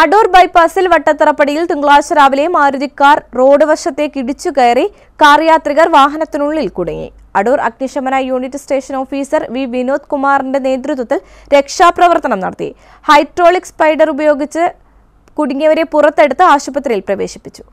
അടൂർ ബൈപ്പാസിൽ വട്ടത്തറപ്പടിയിൽ തിങ്കളാഴ്ച രാവിലെ Maruti car road വശത്തേക്ക് ഇടിച്ചു കയറി കാർ യാത്രികർ വാഹനത്തിനുള്ളിൽ കുടുങ്ങി അടൂർ അഗ്നിശമന unit station officer V Vinod കുമാറിന്റെ നേതൃത്വത്തിൽ രക്ഷാപ്രവർത്തനം നടത്തി ഹൈഡ്രോളിക് സ്പൈഡർ ഉപയോഗിച്ച് കുടുങ്ങിയവരെ പുറത്തെടുത്ത് ആശുപത്രിയിൽ പ്രവേശിപ്പിച്ചു